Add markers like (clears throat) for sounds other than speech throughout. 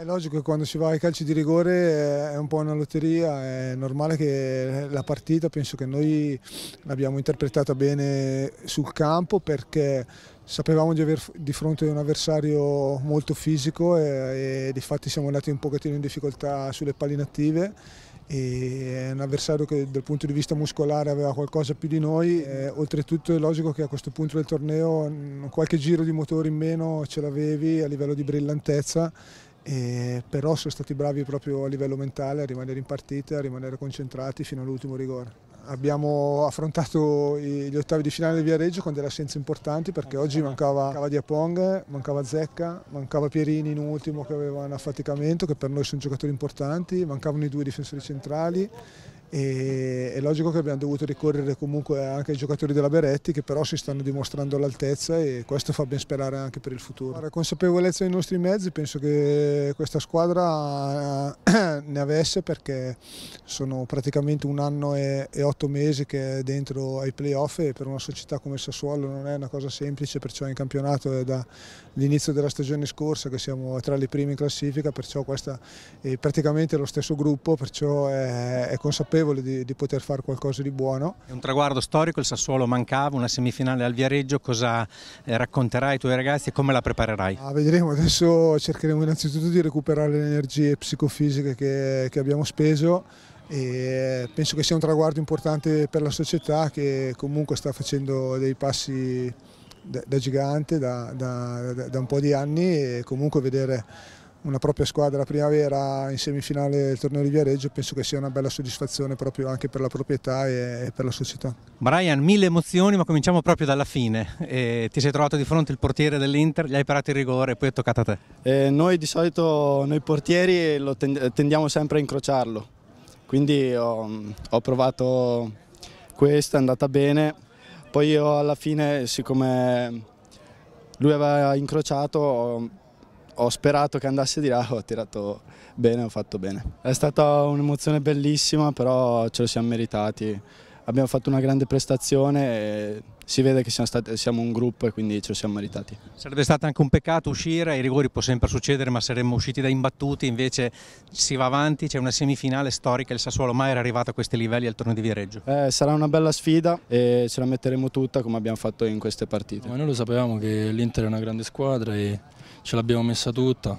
È logico che quando si va ai calci di rigore eh, è un po' una lotteria, è normale che la partita penso che noi l'abbiamo interpretata bene sul campo perché sapevamo di avere di fronte un avversario molto fisico e, eh, e di fatti siamo andati un pochettino in difficoltà sulle palline attive è un avversario che dal punto di vista muscolare aveva qualcosa più di noi, e, eh, oltretutto è logico che a questo punto del torneo mm, qualche giro di motore in meno ce l'avevi a livello di brillantezza e però sono stati bravi proprio a livello mentale a rimanere in partita, a rimanere concentrati fino all'ultimo rigore. Abbiamo affrontato gli ottavi di finale del Viareggio con delle assenze importanti perché oggi mancava, mancava Diapong, mancava Zecca, mancava Pierini in ultimo che aveva un affaticamento che per noi sono giocatori importanti, mancavano i due difensori centrali e è logico che abbiamo dovuto ricorrere comunque anche ai giocatori della Beretti che però si stanno dimostrando all'altezza e questo fa ben sperare anche per il futuro. La consapevolezza dei nostri mezzi penso che questa squadra eh, (clears throat) ne avesse perché sono praticamente un anno e, otto mesi che è dentro ai playoff e per una società come Sassuolo non è una cosa semplice perciò in campionato è dall'inizio della stagione scorsa che siamo tra le prime in classifica perciò questa è praticamente lo stesso gruppo perciò è consapevole consapevole di, di, poter fare qualcosa di buono. È un traguardo storico, il Sassuolo mancava, una semifinale al Viareggio, cosa eh, racconterai ai tuoi ragazzi e come la preparerai? Ah, vedremo, adesso cercheremo innanzitutto di recuperare le energie psicofisiche che, che abbiamo speso e penso che sia un traguardo importante per la società che comunque sta facendo dei passi da, da gigante da, da, da un po' di anni e comunque vedere una propria squadra la primavera in semifinale del torneo di Viareggio penso che sia una bella soddisfazione proprio anche per la proprietà e per la società. Brian, mille emozioni ma cominciamo proprio dalla fine. Eh, ti sei trovato di fronte il portiere dell'Inter, gli hai parato il rigore e poi è toccato a te. Eh, noi di solito, noi portieri, lo tendiamo sempre a incrociarlo, quindi ho, ho provato questa, è andata bene, poi io alla fine siccome lui aveva incrociato ho sperato che andasse di là, ho tirato bene, ho fatto bene. È stata un'emozione bellissima, però ce lo siamo meritati. Abbiamo fatto una grande prestazione e si vede che siamo, stati, siamo un gruppo e quindi ce lo siamo meritati. Sarebbe stato anche un peccato uscire, ai rigori può sempre succedere, ma saremmo usciti da imbattuti, invece si va avanti, c'è una semifinale storica, il Sassuolo mai era arrivato a questi livelli al torneo di Viareggio. Eh, sarà una bella sfida e ce la metteremo tutta come abbiamo fatto in queste partite. No, noi lo sapevamo che l'Inter è una grande squadra e ce l'abbiamo messa tutta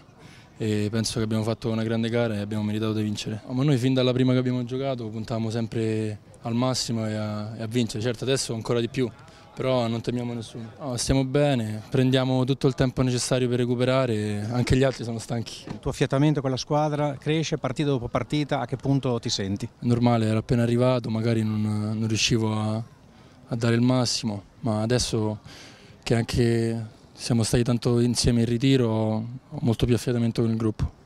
e penso che abbiamo fatto una grande gara e abbiamo meritato di vincere. Oh, ma noi fin dalla prima che abbiamo giocato puntavamo sempre al massimo e a, e a vincere, certo adesso ancora di più, però non temiamo nessuno. No, stiamo bene, prendiamo tutto il tempo necessario per recuperare e anche gli altri sono stanchi. Il tuo affiatamento con la squadra cresce partita dopo partita, a che punto ti senti? normale, ero appena arrivato, magari non, non riuscivo a, a dare il massimo, ma adesso che anche siamo stati tanto insieme in ritiro, ho molto più affidamento con il gruppo.